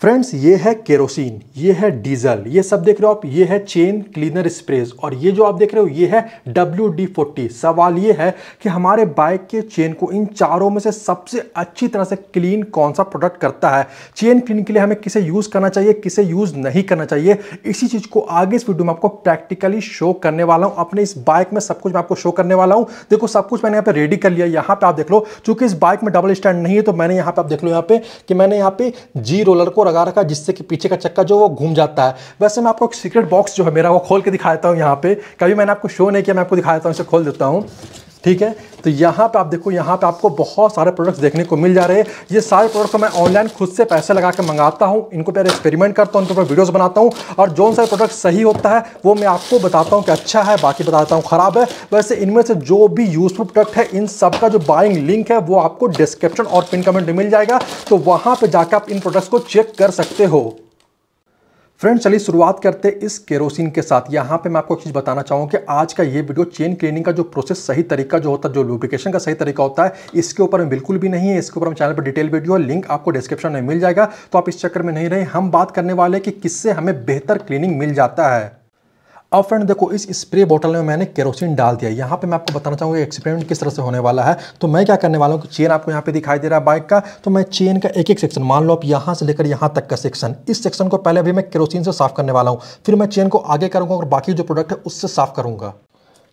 Friends ये है kerosene ये है डीजल ये सब देख रहे हो आप ये है चेन क्लीनर स्प्रेज और ये जो आप देख रहे हो ये है डब्ल्यू डी फोर्टी सवाल ये है कि हमारे बाइक के चेन को इन चारों में से सबसे अच्छी तरह से क्लीन कौन सा प्रोडक्ट करता है चेन क्लीन के लिए हमें किसे यूज़ करना चाहिए किसे यूज़ नहीं करना चाहिए इसी चीज़ को आगे इस वीडियो में आपको प्रैक्टिकली शो करने वाला हूँ अपने इस बाइक में सब कुछ मैं आपको शो करने वाला हूँ देखो सब कुछ मैंने यहाँ पर रेडी कर लिया यहाँ पर आप देख लो चूँकि इस बाइक में डबल स्टैंड नहीं है तो मैंने यहाँ पर आप देख लो यहाँ पे कि मैंने यहाँ पे जी रोलर को लगा रखा है जिससे कि पीछे का चक्का जो वो घूम जाता है वैसे मैं आपको एक सीक्रेट बॉक्स जो है मेरा वो खोल के दिखा देता हूँ यहाँ पे कभी मैंने आपको शो नहीं किया मैं आपको दिखा देता हूँ इसे खोल देता हूँ ठीक है तो यहाँ पे आप देखो यहाँ पे आपको बहुत सारे प्रोडक्ट्स देखने को मिल जा रहे हैं ये सारे को मैं ऑनलाइन खुद से पैसे लगा के मंगाता हूँ इनको पहले एक्सपेरिमेंट करता हूँ इनके ऊपर वीडियोज़ बनाता हूँ और जो सारे प्रोडक्ट सही होता है वो मैं आपको बताता हूँ कि अच्छा है बाकी बताता हूँ ख़राब है वैसे इनमें से जो भी यूजफुल प्रोडक्ट है इन सब का जो बाइंग लिंक है वो आपको डिस्क्रिप्शन और पिन कमेंट में मिल जाएगा तो वहाँ पर जाकर आप इन प्रोडक्ट्स को चेक कर सकते हो फ्रेंड्स चलिए शुरुआत करते इस केरोसिन के साथ यहाँ पे मैं आपको एक चीज़ बताना चाहूँ कि आज का ये वीडियो चेन क्लीनिंग का जो प्रोसेस सही तरीका जो होता है जो लुब्रिकेशन का सही तरीका होता है इसके ऊपर बिल्कुल भी नहीं है इसके ऊपर हम चैनल पर डिटेल वीडियो लिंक आपको डिस्क्रिप्शन में मिल जाएगा तो आप इस चक्कर में नहीं रहे हम बात करने वाले कि किससे हमें बेहतर क्लीनिंग मिल जाता है अब फ्रेंड देखो इस स्प्रे बोतल में मैंने केरोसिन डाल दिया यहाँ पे मैं आपको बताना चाहूँगा एक्सपेरिमेंट किस तरह से होने वाला है तो मैं क्या करने वाला हूँ कि चेन आपको यहाँ पे दिखाई दे रहा है बाइक का तो मैं चेन का एक एक सेक्शन मान लो आप यहाँ से लेकर यहाँ तक का सेक्शन इस सेक्शन को पहले अभी मैं केरोसिन से साफ करने वाला हूँ फिर मैं चेन को आगे करूँगा और बाकी जो प्रोडक्ट है उससे साफ करूँगा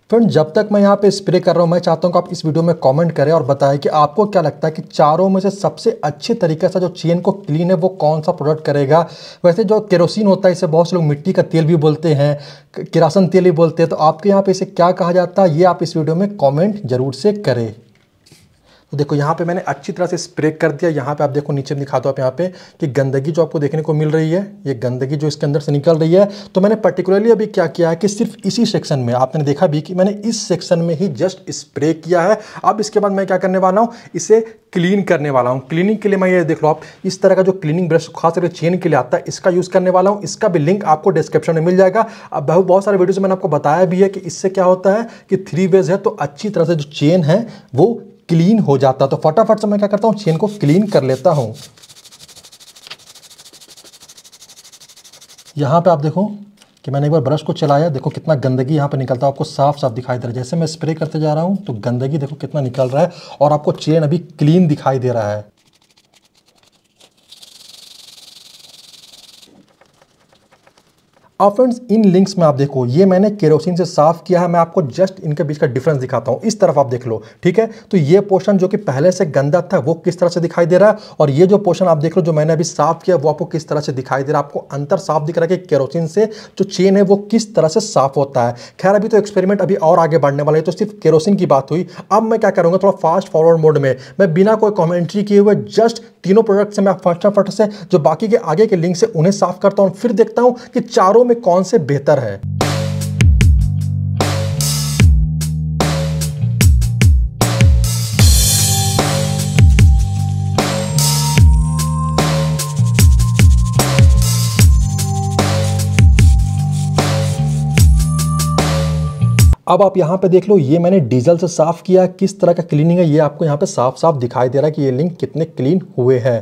तो फ्रेंड जब तक मैं यहाँ पे स्प्रे कर रहा हूँ मैं चाहता हूँ कि आप इस वीडियो में कमेंट करें और बताएं कि आपको क्या लगता है कि चारों में से सबसे अच्छे तरीके से जो चेन को क्लीन है वो कौन सा प्रोडक्ट करेगा वैसे जो केरोसिन होता है इसे बहुत से लोग मिट्टी का तेल भी बोलते हैं किरासन तेल भी बोलते हैं तो आपके यहाँ पर इसे क्या कहा जाता है ये आप इस वीडियो में कॉमेंट जरूर से करें तो देखो यहाँ पे मैंने अच्छी तरह से स्प्रे कर दिया यहाँ पे आप देखो नीचे दिखा दो आप यहाँ पे कि गंदगी जो आपको देखने को मिल रही है ये गंदगी जो इसके अंदर से निकल रही है तो मैंने पर्टिकुलरली अभी क्या किया है कि सिर्फ इसी सेक्शन में आपने देखा भी कि मैंने इस सेक्शन में ही जस्ट स्प्रे किया है अब इसके बाद मैं क्या करने वाला हूँ इसे क्लीन करने वाला हूँ क्लीनिंग के लिए मैं ये देख लो आप इस तरह का जो क्लीनिंग ब्रश खास करके चेन के लिए आता है इसका यूज़ करने वाला हूँ इसका भी लिंक आपको डिस्क्रिप्शन में मिल जाएगा अब बहुत बहुत सारे वीडियोज़ मैंने आपको बताया भी है कि इससे क्या होता है कि थ्री वेज है तो अच्छी तरह से जो चेन है वो क्लीन हो जाता तो फटाफट से मैं क्या करता हूँ चेन को क्लीन कर लेता हूं यहां पे आप देखो कि मैंने एक बार ब्रश को चलाया देखो कितना गंदगी यहाँ पे निकलता है आपको साफ साफ दिखाई दे रहा है जैसे मैं स्प्रे करते जा रहा हूँ तो गंदगी देखो कितना निकल रहा है और आपको चेन अभी क्लीन दिखाई दे रहा है अब फ्रेंड्स इन लिंक्स में आप देखो ये मैंने केरोसिन से साफ किया है मैं आपको जस्ट इनके बीच का डिफरेंस दिखाता हूँ इस तरफ आप देख लो ठीक है तो ये पोर्शन जो कि पहले से गंदा था वो किस तरह से दिखाई दे रहा है और ये जो पोर्शन आप देख लो जो मैंने अभी साफ किया वो आपको किस तरह से दिखाई दे रहा है आपको अंतर साफ दिख रहा है कि केरोसिन से जो चेन है वो किस तरह से साफ होता है खैर अभी तो एक्सपेरिमेंट अभी और आगे बढ़ने वाला है तो सिर्फ केरोसिन की बात हुई अब मैं क्या करूँगा थोड़ा फास्ट फॉरवर्ड मोड में मैं बिना कोई कॉमेंट्री किए हुए जस्ट तीनों प्रोडक्ट से मैं फटाफट से जो बाकी के आगे के लिंक से उन्हें साफ करता हूँ फिर देखता हूँ कि चारों में कौन से बेहतर है अब आप यहाँ पे देख लो ये मैंने डीजल से साफ़ किया किस तरह का क्लीनिंग है ये आपको यहाँ पे साफ साफ दिखाई दे रहा है कि ये लिंक कितने क्लीन हुए हैं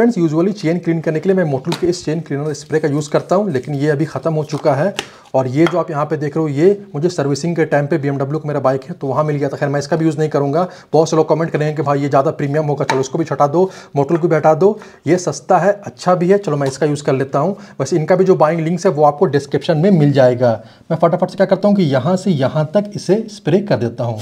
फ्रेंड्स यूजुअली चेन क्लीन करने के लिए मैं मोटल के इस चेन क्लीनर स्प्रे का यूज़ करता हूँ लेकिन ये अभी ख़त्म हो चुका है और ये जो आप यहाँ पे देख रहे हो ये मुझे सर्विसिंग के टाइम पे बी का मेरा बाइक है तो वहाँ मिल गया था खैर मैं इसका भी यूज़ नहीं करूँगा बहुत से लोग कमेंट करेंगे कि भाई ये ज़्यादा प्रीमियम होगा चलो इसको भी छटा दो मोटल को भी हटा दो ये सस्ता है अच्छा भी है चलो मैं इसका यूज़ कर लेता हूँ वैसे इनका भी जो बाइंग लिंक्स है वो आपको डिस्क्रिप्शन में मिल जाएगा मैं फटाफट से क्या करता हूँ कि यहाँ से यहाँ तक इसे स्प्रे कर देता हूँ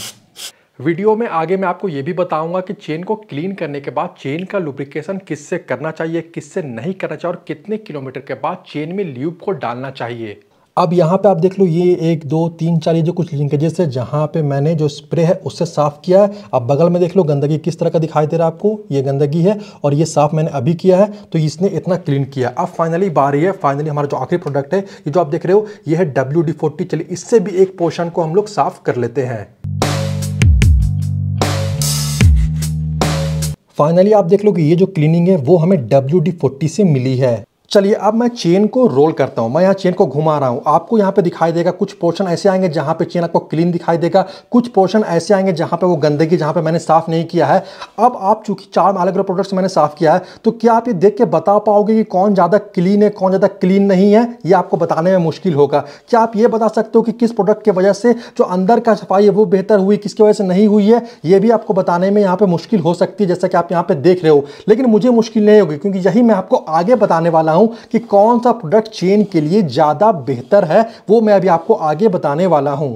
वीडियो में आगे मैं आपको ये भी बताऊंगा कि चेन को क्लीन करने के बाद चेन का लुब्रिकेशन किससे करना चाहिए किससे नहीं करना चाहिए और कितने किलोमीटर के बाद चेन में ल्यूब को डालना चाहिए अब यहाँ पे आप देख लो ये एक दो तीन चार ये जो कुछ लिंकेजेस है जहाँ पे मैंने जो स्प्रे है उससे साफ़ किया है अब बगल में देख लो गंदगी किस तरह का दिखाई दे रहा है आपको ये गंदगी है और ये साफ़ मैंने अभी किया है तो इसने इतना क्लीन किया अब फाइनली बारी है फाइनली हमारा जो आखिरी प्रोडक्ट है ये जो आप देख रहे हो ये है डब्ल्यू चलिए इससे भी एक पोर्शन को हम लोग साफ़ कर लेते हैं फाइनली आप देख लो कि ये जो क्लीनिंग है वो हमें डब्ल्यू डी फोर्टी से मिली है चलिए अब मैं चेन को रोल करता हूँ मैं यहाँ चेन को घुमा रहा हूँ आपको यहाँ पे दिखाई देगा कुछ पोर्शन ऐसे आएंगे जहाँ पे चेन आपको क्लीन दिखाई देगा कुछ पोर्शन ऐसे आएंगे जहाँ पे वो गंदगी जहाँ पे मैंने साफ नहीं किया है अब आप चूंकि चार अलग अलग प्रोडक्ट्स मैंने साफ किया है तो क्या आप ये देख के बता पाओगे कि कौन ज़्यादा क्लीन है कौन ज़्यादा क्लीन नहीं है ये आपको बताने में मुश्किल होगा क्या आप ये बता सकते हो कि किस प्रोडक्ट की वजह से जो अंदर का सफाई है वो बेहतर हुई किसकी वजह से नहीं हुई है ये भी आपको बताने में यहाँ पर मुश्किल हो सकती है जैसा कि आप यहाँ पर देख रहे हो लेकिन मुझे मुश्किल नहीं होगी क्योंकि यही मैं आपको आगे बताने वाला हूँ हूं कि कौन सा प्रोडक्ट चेन के लिए ज़्यादा बेहतर है वो मैं अभी आपको आगे बताने वाला हूं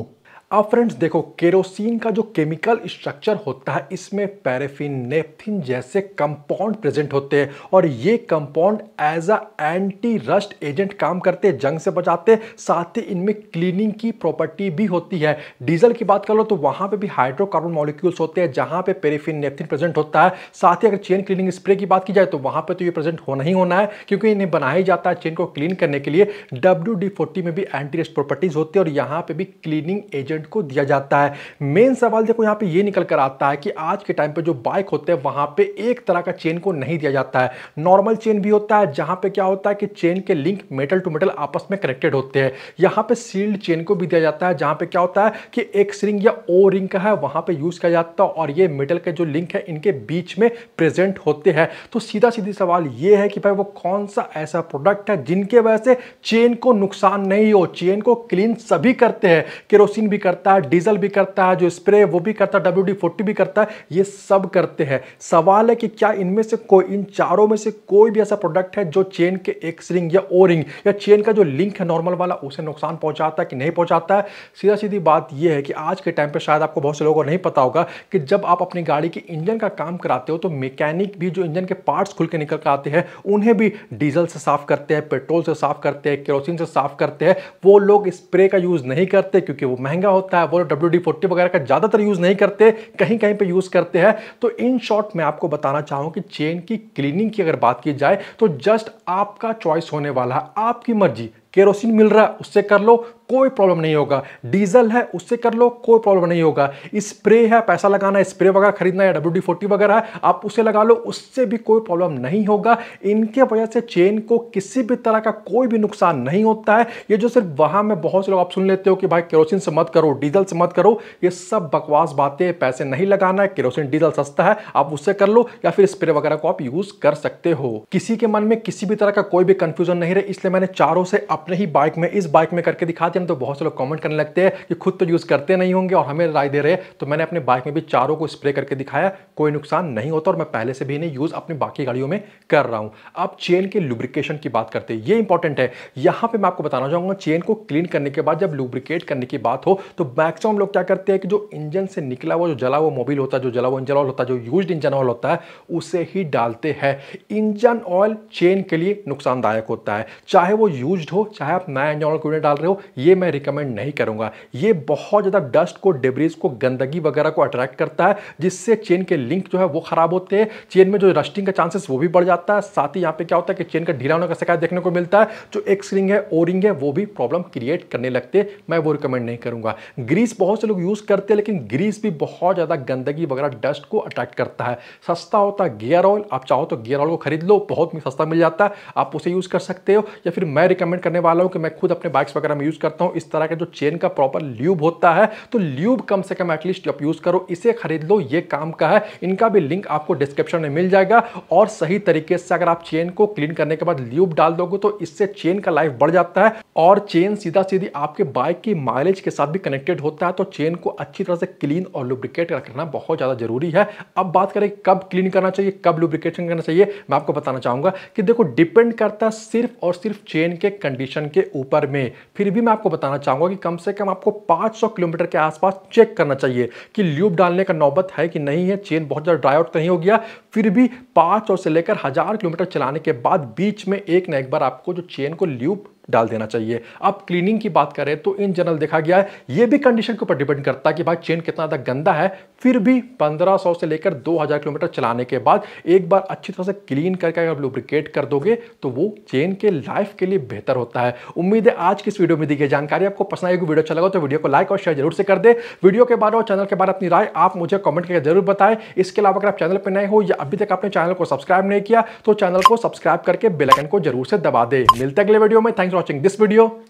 अब फ्रेंड्स देखो केरोसिन का जो केमिकल स्ट्रक्चर होता है इसमें पैराफिन नेपथिन जैसे कंपाउंड प्रेजेंट होते हैं और ये compound as a anti rust agent काम करते हैं जंग से बचाते साथ ही इनमें क्लीनिंग की प्रॉपर्टी भी होती है डीजल की बात कर लो तो वहाँ पे भी हाइड्रोकार्बन मॉलिक्यूल्स होते हैं जहाँ पे पेरेफिन नेपथिन प्रेजेंट होता है साथ ही अगर चेन क्लीनिंग स्प्रे की बात की जाए तो वहाँ पर तो ये प्रेजेंट होना ही होना है क्योंकि इन्हें बनाया ही जाता है चेन को क्लीन करने के लिए डब्ल्यू में भी एंटी रस्ट प्रॉपर्टीज होती है और यहाँ पर भी क्लीनिंग एजेंट साइड को दिया जाता है मेन सवाल देखो यहाँ पे ये निकल कर आता है कि आज के टाइम पे जो बाइक होते हैं वहाँ पे एक तरह का चेन को नहीं दिया जाता है नॉर्मल चेन भी होता है जहाँ पे क्या होता है कि चेन के लिंक मेटल टू मेटल आपस में कनेक्टेड होते हैं यहाँ पे सील्ड चेन को भी दिया जाता है जहाँ पे क्या होता है कि एक रिंग या ओ रिंग का है वहाँ पर यूज़ किया जाता है और ये मेटल के जो लिंक है इनके बीच में प्रेजेंट होते हैं तो सीधा सीधी सवाल ये है कि भाई वो कौन सा ऐसा प्रोडक्ट है जिनके वजह से चेन को नुकसान नहीं हो चेन को क्लीन सभी करते हैं केरोसिन भी करता है डीजल भी करता है जो स्प्रे वो भी करता है डब्ल्यू फोर्टी भी करता है ये सब करते हैं सवाल है कि क्या इनमें से कोई इन चारों में से कोई भी ऐसा प्रोडक्ट है जो चेन के एक्स रिंग या ओ रिंग या चेन का जो लिंक है नॉर्मल वाला उसे नुकसान पहुंचाता है कि नहीं पहुंचाता है सीधा सीधी बात यह है कि आज के टाइम पर शायद आपको बहुत से लोगों को नहीं पता होगा कि जब आप अपनी गाड़ी के इंजन का काम कराते हो तो मैकेनिक भी जो इंजन के पार्ट्स खुल के निकल कर आते हैं उन्हें भी डीजल से साफ करते हैं पेट्रोल से साफ करते हैं केरोसिन से साफ करते हैं वो लोग स्प्रे का यूज़ नहीं करते क्योंकि वो महंगा होता है वो डब्ल्यू डी फोर्टी वगैरह का ज़्यादातर यूज़ नहीं करते कहीं कहीं पर यूज़ करते हैं तो इन शॉर्ट मैं आपको बताना चाहूँ कि चेन की क्लीनिंग की अगर बात की जाए तो जस्ट आपका चॉइस होने वाला है आपकी मर्जी केरोसिन मिल रहा है उससे कर लो कोई प्रॉब्लम नहीं होगा डीजल है उससे कर लो कोई प्रॉब्लम नहीं होगा स्प्रे है पैसा लगाना स्प्रे वगैरह खरीदना है डब्ल्यू डी वगैरह है आप उसे लगा लो उससे भी कोई प्रॉब्लम नहीं होगा इनके वजह से चेन को किसी भी तरह का कोई भी नुकसान नहीं होता है ये जो सिर्फ वहाँ में बहुत से लोग आप सुन लेते हो कि भाई केरोसिन से मत करो डीजल से मत करो ये सब बकवास बातें पैसे नहीं लगाना है केरोसिन डीजल सस्ता है आप उससे कर लो या फिर स्प्रे वगैरह को आप यूज़ कर सकते हो किसी के मन में किसी भी तरह का कोई भी कंफ्यूजन नहीं रहे इसलिए मैंने चारों से अपने ही बाइक में इस बाइक में करके दिखा दिया सेक्शन तो बहुत से लोग कमेंट करने लगते हैं कि खुद तो यूज़ करते नहीं होंगे और हमें राय दे रहे तो मैंने अपने बाइक में भी चारों को स्प्रे करके दिखाया कोई नुकसान नहीं होता और मैं पहले से भी इन्हें यूज़ अपनी बाकी गाड़ियों में कर रहा हूँ अब चेन के लुब्रिकेशन की बात करते हैं ये इंपॉर्टेंट है यहाँ पर मैं आपको बताना चाहूँगा चेन को क्लीन करने के बाद जब लुब्रिकेट करने की बात हो तो मैक्सिमम लोग क्या करते हैं कि जो इंजन से निकला हुआ जो जला हुआ मोबिल होता है जो जला हुआ इंजन ऑयल होता है जो यूज इंजन ऑयल होता है उसे ही डालते हैं इंजन ऑयल चेन के लिए नुकसानदायक होता है चाहे वो यूज्ड हो चाहे आप नया इंजन ऑयल क्यों डाल रहे हो ये मैं रिकमेंड नहीं करूंगा ये बहुत ज़्यादा डस्ट को डिब्रीज को गंदगी वगैरह को अट्रैक्ट करता है जिससे चेन के लिंक जो है वो ख़राब होते हैं चेन में जो रस्टिंग का चांसेस वो भी बढ़ जाता है साथ ही यहाँ पे क्या होता है कि चेन का ढीला होने का शिकायत देखने को मिलता है जो एक्स रिंग है ओ रिंग है वो भी प्रॉब्लम क्रिएट करने लगते मैं वो रिकमेंड नहीं करूँगा ग्रीस बहुत से लोग यूज़ करते हैं लेकिन ग्रीस भी बहुत ज़्यादा गंदगी वगैरह डस्ट को अट्रैक्ट करता है सस्ता होता है गियर ऑयल आप चाहो तो गियर ऑयल को खरीद लो बहुत सस्ता मिल जाता है आप उसे यूज़ कर सकते हो या फिर मैं रिकमेंड करने वाला हूँ कि मैं खुद अपने बाइक्स वगैरह में यूज़ करता हूँ इस तरह का जो चेन का प्रॉपर ल्यूब होता है तो ल्यूब कम से कम एटलीस्ट आप यूज़ करो इसे खरीद लो ये काम का है इनका भी लिंक आपको डिस्क्रिप्शन में मिल जाएगा और सही तरीके से अगर आप चेन को क्लीन करने के बाद ल्यूब डाल दोगे तो इससे चेन का लाइफ बढ़ जाता है और चेन सीधा सीधी आपके बाइक की माइलेज के साथ भी कनेक्टेड होता है तो चेन को अच्छी तरह से क्लीन और लुब्रिकेट रखना बहुत ज़्यादा जरूरी है अब बात करें कब क्लीन करना चाहिए कब लुब्रिकेशन करना चाहिए मैं आपको बताना चाहूँगा कि देखो डिपेंड करता है सिर्फ और सिर्फ चेन के कंडीशन के ऊपर में फिर भी मैं आपको बताना चाहूंगा कि कम से कम आपको 500 किलोमीटर के आसपास चेक करना चाहिए कि ल्यूब डालने का नौबत है कि नहीं है चेन बहुत ज़्यादा ड्राई आउट नहीं हो गया फिर भी पांच से लेकर हज़ार किलोमीटर चलाने के बाद बीच में एक ना एक बार आपको जो चेन को ल्यूब डाल देना चाहिए अब क्लीनिंग की बात करें तो इन जनरल देखा गया है ये भी कंडीशन के ऊपर डिपेंड करता है कि भाई चेन कितना ज़्यादा गंदा है फिर भी 1500 से लेकर 2000 किलोमीटर चलाने के बाद एक बार अच्छी तरह से क्लीन करके अगर लुब्रिकेट कर दोगे तो वो चेन के लाइफ के लिए बेहतर होता है उम्मीद है आज की इस वीडियो में दी गई जानकारी आपको पसंद आएगी वीडियो अच्छा लगा तो वीडियो को लाइक और शेयर जरूर से कर दे वीडियो के बारे और चैनल के बारे में अपनी राय आप मुझे कॉमेंट करके जरूर बताएं इसके अलावा अगर आप चैनल पर नए हो या अभी तक आपने चैनल को सब्सक्राइब नहीं किया तो चैनल को सब्सक्राइब करके बेलकन को जरूर से दबा दे मिलते अगले वीडियो में thank Thanks for watching this video.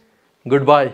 Goodbye.